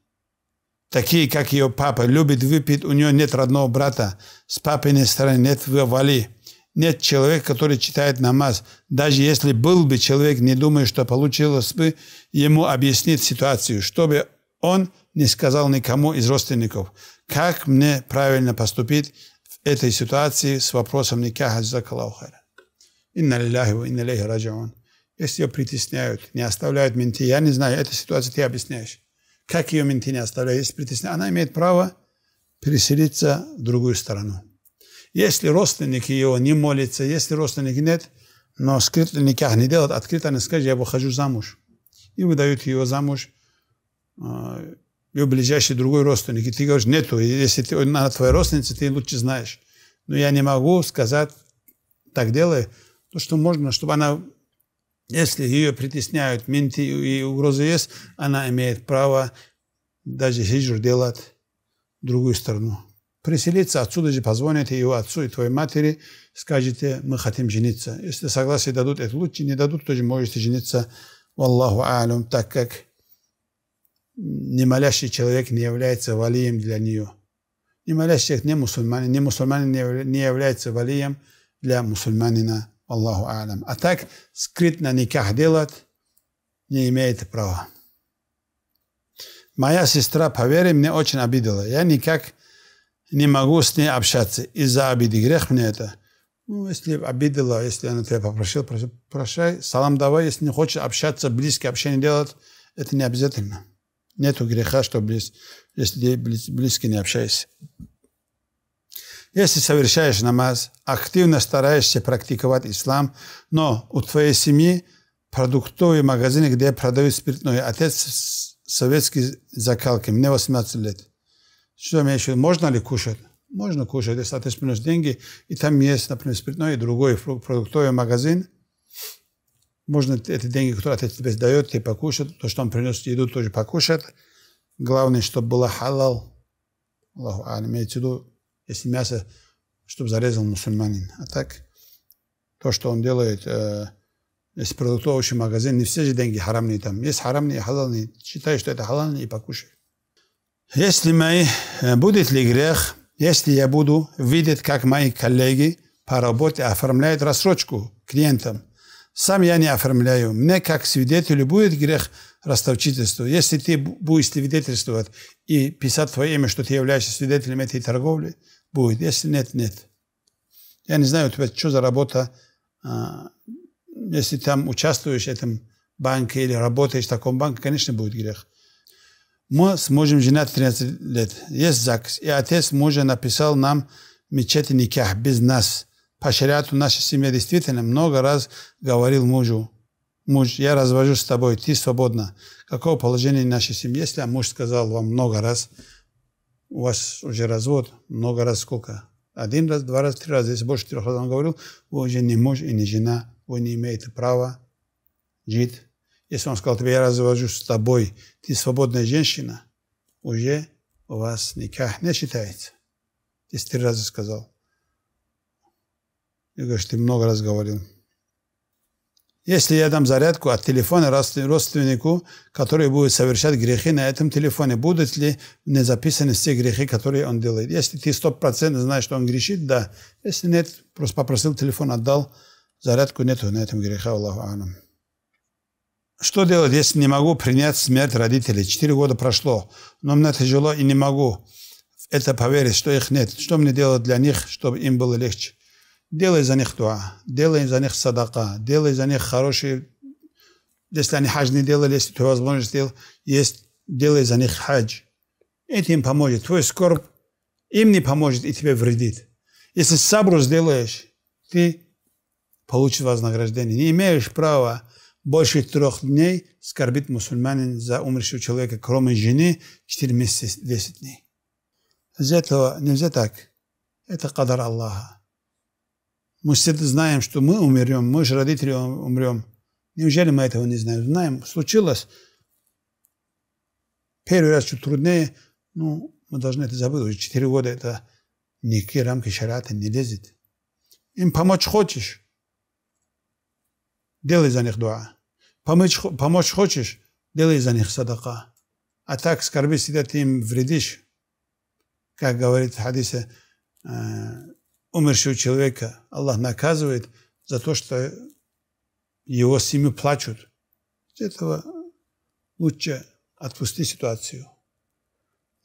такие как ее папа, любит выпить, у нее нет родного брата. С папиной стороны нет ее вали. Нет человека, который читает намаз. Даже если был бы человек, не думаю, что получилось бы ему объяснить ситуацию, чтобы он не сказал никому из родственников, как мне правильно поступить в этой ситуации с вопросом никаха закалаухара. Инна лилляхи ва инна лейхи раджаун. Если ее притесняют, не оставляют менти, я не знаю, эта ситуация ты объясняешь. Как ее менти не оставляют? Если притесняют, она имеет право переселиться в другую сторону. Если родственники его не молятся, если родственники нет, но скрытно никак не делает, открыто не скажет, я выхожу замуж. И выдают ее замуж а, ее ближайший другой родственник. И ты говоришь, нету, если ты, она твоя родственница, ты лучше знаешь. Но я не могу сказать, так делай, то, что можно, чтобы она, если ее притесняют, менты и угрозы есть, она имеет право даже хиджр делать в другую страну. Приселиться отсюда же, позвоните его отцу и твоей матери, скажите мы хотим жениться. Если согласие дадут, это лучше, не дадут, тоже можете жениться. Валлаху алям, так как немолящий человек не является валием для нее. Немолящий человек не мусульманин, не мусульманин не, является валием для мусульманина. Аллаху алям. А так скрытно никак делать не имеет права. Моя сестра, поверь, мне очень обидела. Я никак не могу с ней общаться. Из-за обиды грех мне это. Ну, если обидела, если она тебя попросила, прощай, салам давай. Если не хочешь общаться, близкие общение делать, это не обязательно. Нету греха, что близ, если близко не общаешься. Если совершаешь намаз, активно стараешься практиковать ислам, но у твоей семьи продуктовый магазин, где продают спиртное. Отец советский закалки, мне 18 лет. Что мне еще? Можно ли кушать? Можно кушать, если отец приносит деньги, и там есть, например, спиртное и другой продуктовый магазин – можно эти деньги, которые отец тебе дает, ты покушать. То, что он принес еду, тоже покушать. Главное, чтобы было халал. Аллаху а, имеется в виду, если мясо, чтобы зарезал мусульманин. А так, то, что он делает, э, если продуктовый общий магазин, не все же деньги харамные там. Есть харамные, халалные. Считай, что это халалные и покушай. Если мои, э, будет ли грех, если я буду видеть, как мои коллеги по работе оформляют рассрочку клиентам – сам я не оформляю. Мне как свидетелю будет грех ростовчительства. Если ты будешь свидетельствовать и писать твое имя, что ты являешься свидетелем этой торговли, будет. Если нет, нет. Я не знаю, у тебя что за работа, а, если там участвуешь в этом банке или работаешь в таком банке, конечно, будет грех. Мы с мужем женат 13 лет. Есть ЗАГС. И отец мужа написал нам мечети никах без нас – по шариату нашей семьи действительно много раз говорил мужу, муж, я развожусь с тобой, ты свободна. Какого положения нашей семьи? Если а муж сказал вам много раз, у вас уже развод, много раз сколько? Один раз, два раза, три раза. Если больше трех раз он говорил, вы уже не муж и не жена, вы не имеете права жить. Если он сказал тебе, я развожусь с тобой, ты свободная женщина, уже у вас никак не считается. Если три раза сказал. Я говорю, что ты много раз говорил. Если я дам зарядку от телефона родственнику, который будет совершать грехи на этом телефоне, будут ли не записаны все грехи, которые он делает? Если ты стопроцентно знаешь, что он грешит, да. Если нет, просто попросил телефон, отдал, зарядку нету на этом греха, Аллаху Анам. Что делать, если не могу принять смерть родителей? Четыре года прошло, но мне тяжело и не могу это поверить, что их нет. Что мне делать для них, чтобы им было легче? делай за них дуа, делай за них садака, делай за них хорошие, если они хадж не делали, если твоя возможность дел, есть, делай за них хадж. Это им поможет. Твой скорбь им не поможет и тебе вредит. Если сабру сделаешь, ты получишь вознаграждение. Не имеешь права больше трех дней скорбит мусульманин за умершего человека, кроме жены, 4 месяца 10 дней. Из этого нельзя так. Это кадр Аллаха. Мы все знаем, что мы умрем, мы же родители умрем. Неужели мы этого не знаем? Знаем, случилось. Первый раз чуть труднее, ну, мы должны это забыть. Уже четыре года это никакие рамки шарата не лезет. Им помочь хочешь, делай за них дуа. Помочь, помочь хочешь, делай за них садака. А так скорби всегда ты им вредишь. Как говорит в хадисе, э, умершего человека Аллах наказывает за то, что его семью плачут. С этого лучше отпусти ситуацию.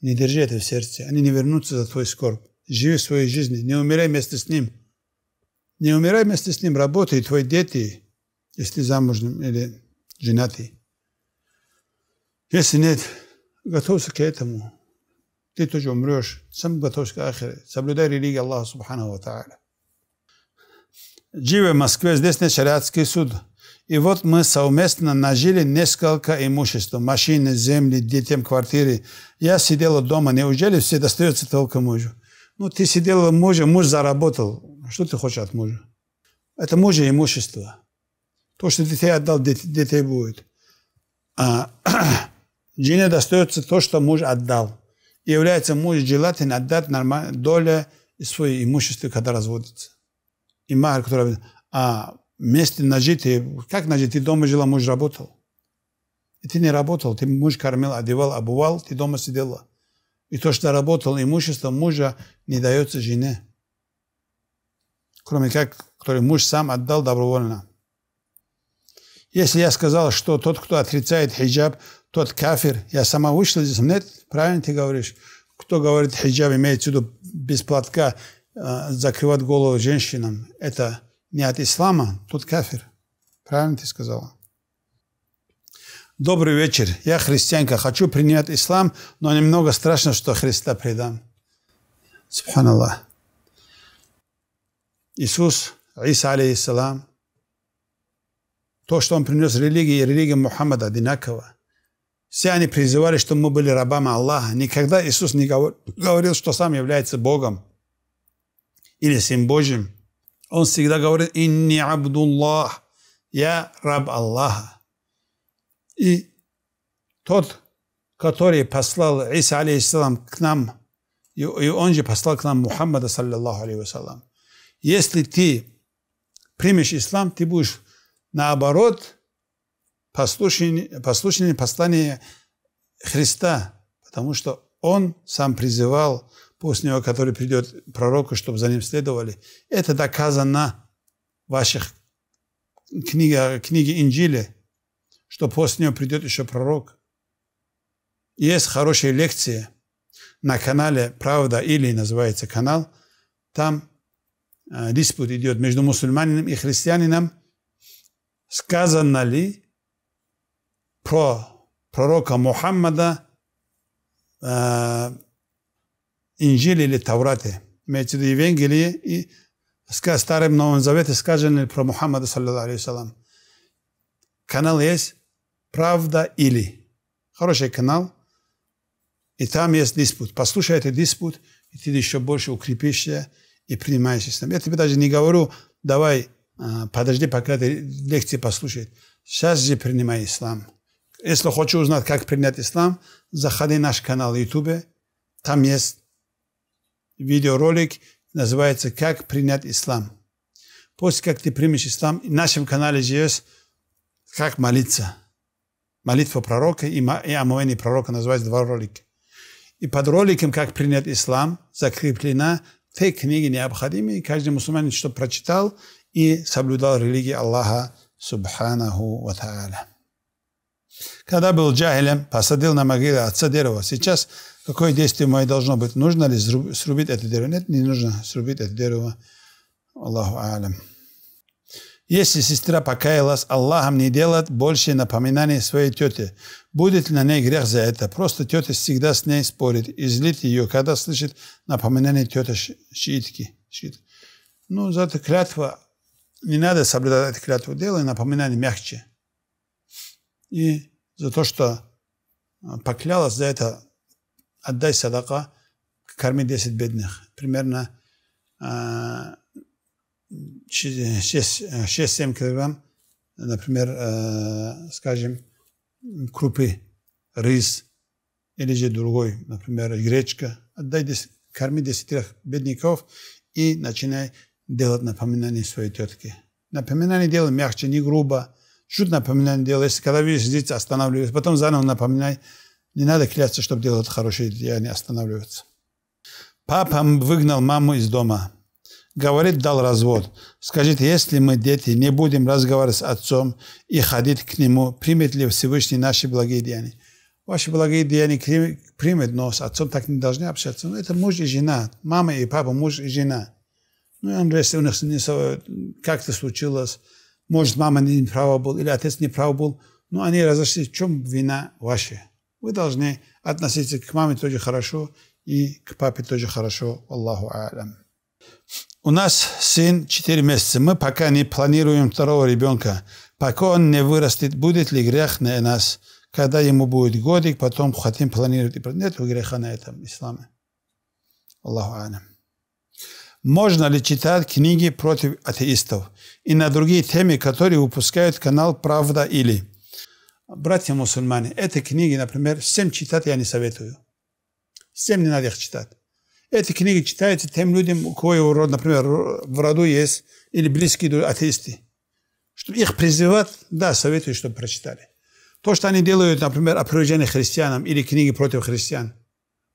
Не держи это в сердце. Они не вернутся за твой скорбь. Живи своей жизнью. Не умирай вместе с ним. Не умирай вместе с ним. Работай, твои дети, если замужем или женатый. Если нет, готовься к этому. Ты тоже умрешь, сам готовишь к ахире. Соблюдай религию Аллаха Субхану Та'аля. Живя в Москве, здесь не шариатский суд. И вот мы совместно нажили несколько имуществ. Машины, земли, детям, квартиры. Я сидела дома. Неужели все достается только мужу? Ну, ты сидела мужа, муж заработал. Что ты хочешь от мужа? Это мужа имущество. То, что детей отдал, детей будет. А, жене достается то, что муж отдал является муж желателен отдать нормально долю своего имущества, когда разводится. И махар, который а вместе нажитые, как нажитые ты дома жила, муж работал. И ты не работал, ты муж кормил, одевал, обувал, ты дома сидела. И то, что работал, имущество мужа не дается жене. Кроме как, который муж сам отдал добровольно. Если я сказал, что тот, кто отрицает хиджаб, тот кафир. Я сама вышла здесь. Нет, правильно ты говоришь. Кто говорит хиджаб, имеет в виду без платка э, закрывать голову женщинам. Это не от ислама, тот кафир. Правильно ты сказала? Добрый вечер. Я христианка. Хочу принять ислам, но немного страшно, что Христа предам. Субханаллах. Иисус, Иса, алейхиссалам, то, что он принес религии и религии Мухаммада одинаково – все они призывали, что мы были рабами Аллаха. Никогда Иисус не говорил, что сам является Богом или Сын Божьим. Он всегда говорит «Инни Абдуллах» – «Я раб Аллаха». И тот, который послал Иса, алейхиссалам, к нам, и он же послал к нам Мухаммада, саллиллаху алейхиссалам. Если ты примешь ислам, ты будешь наоборот – послушание, послушание послания Христа, потому что Он сам призывал после Него, который придет пророку, чтобы за Ним следовали. Это доказано в ваших книгах, книге Инджили, что после Него придет еще пророк. Есть хорошие лекции на канале «Правда» или называется канал. Там э, диспут идет между мусульманином и христианином. Сказано ли про пророка Мухаммада э, Инжили или Таврате. Имеется в виду Евангелие и в Старом Новом сказано про Мухаммада, саллиллаху алейхи Канал есть «Правда или». Хороший канал. И там есть диспут. Послушай этот диспут, и ты еще больше укрепишься и принимаешь ислам. Я тебе даже не говорю, давай, э, подожди, пока ты лекции послушай. Сейчас же принимай ислам. Если хочу узнать, как принять ислам, заходи на наш канал YouTube. Там есть видеоролик, называется «Как принять ислам». После как ты примешь ислам, в нашем канале же есть «Как молиться». Молитва пророка и, и омовение пророка называется два ролика. И под роликом «Как принять ислам» закреплена те книги необходимые, каждый мусульманин что прочитал и соблюдал религию Аллаха Субханаху Ва Тааля. Когда был джахилем, посадил на могилу отца дерево. Сейчас какое действие мое должно быть? Нужно ли срубить это дерево? Нет, не нужно срубить это дерево. Аллаху алям. Если сестра покаялась, Аллахом не делает больше напоминаний своей тете. Будет ли на ней грех за это? Просто тетя всегда с ней спорит и злит ее, когда слышит напоминание тети шиитки. Шиит. Ну, за это клятва. Не надо соблюдать эту клятву. Делай напоминание мягче. И за то, что э, поклялась за это отдай садака, корми 10 бедных. Примерно 6-7 э, э, килограмм, например, скажем, крупы, рис или же другой, например, гречка. Отдай 10, корми 10 бедников и начинай делать напоминание своей тетке. Напоминание делай мягче, не грубо – Чуть напоминание делай. Если когда видишь, здесь останавливайся. Потом заново напоминай. Не надо клясться, чтобы делать хорошие деяния, не останавливаются. Папа выгнал маму из дома. Говорит, дал развод. Скажите, если мы, дети, не будем разговаривать с отцом и ходить к нему, примет ли Всевышний наши благие деяния? Ваши благие деяния примет, но с отцом так не должны общаться. Но ну, это муж и жена, мама и папа, муж и жена. Ну, если у них как-то случилось, может, мама не права был или отец не прав был, но они разошлись. В чем вина ваша? Вы должны относиться к маме тоже хорошо и к папе тоже хорошо. Аллаху алям. У нас сын 4 месяца. Мы пока не планируем второго ребенка. Пока он не вырастет, будет ли грех на нас? Когда ему будет годик, потом хотим планировать. Нет греха на этом исламе. Аллаху алям. Можно ли читать книги против атеистов? И на другие темы, которые выпускают канал «Правда или...» Братья мусульмане, эти книги, например, всем читать я не советую. Всем не надо их читать. Эти книги читаются тем людям, у кого, род, например, в роду есть или близкие атеисты. Чтобы их призывать, да, советую, чтобы прочитали. То, что они делают, например, опровержение христианам или книги против христиан,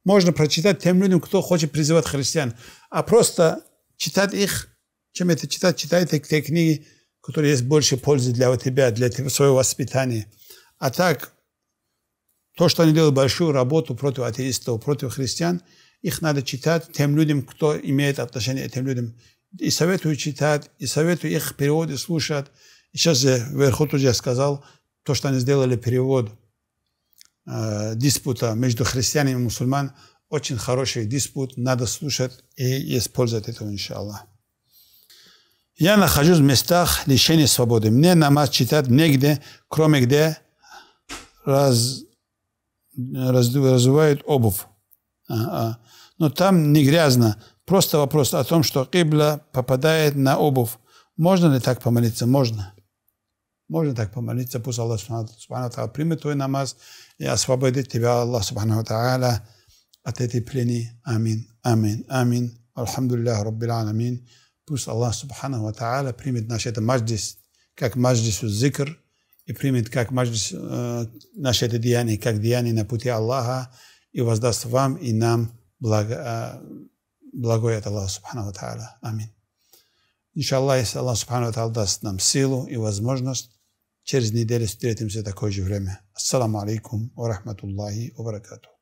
можно прочитать тем людям, кто хочет призывать христиан, а просто читать их, чем это читать, читать те, книги, которые есть больше пользы для тебя, для своего воспитания. А так, то, что они делают большую работу против атеистов, против христиан, их надо читать тем людям, кто имеет отношение к этим людям. И советую читать, и советую их переводы слушать. И сейчас я вверху тоже я сказал, то, что они сделали перевод – Э, диспута между христианами и мусульман очень хороший диспут, надо слушать и использовать это, иншаллах. Я нахожусь в местах лишения свободы. Мне намаз читать негде, кроме где раз, раз, разувают обувь. А, а. Но там не грязно. Просто вопрос о том, что кибла попадает на обувь. Можно ли так помолиться? Можно. Можно так помолиться, пусть Аллах Субхану Та'ala примет твой намаз и освободит тебя, Аллах Субхану Та'ala, от этой плени. Амин, амин, амин. Алхамдулиллах, Раббил Аламин. Пусть Аллах Субхану Та'ala примет наш это мадждис, как у зикр, и примет как мадждис, э, наше это деяние, как деяние на пути Аллаха, и воздаст вам и нам благо, э, благое от Аллаха Субхану Та'ala. Амин. Иншаллах, если Аллах Субхану Тал даст нам силу и возможность, через неделю встретимся в такое же время. Ассаламу алейкум ва рахматуллахи ва баракату.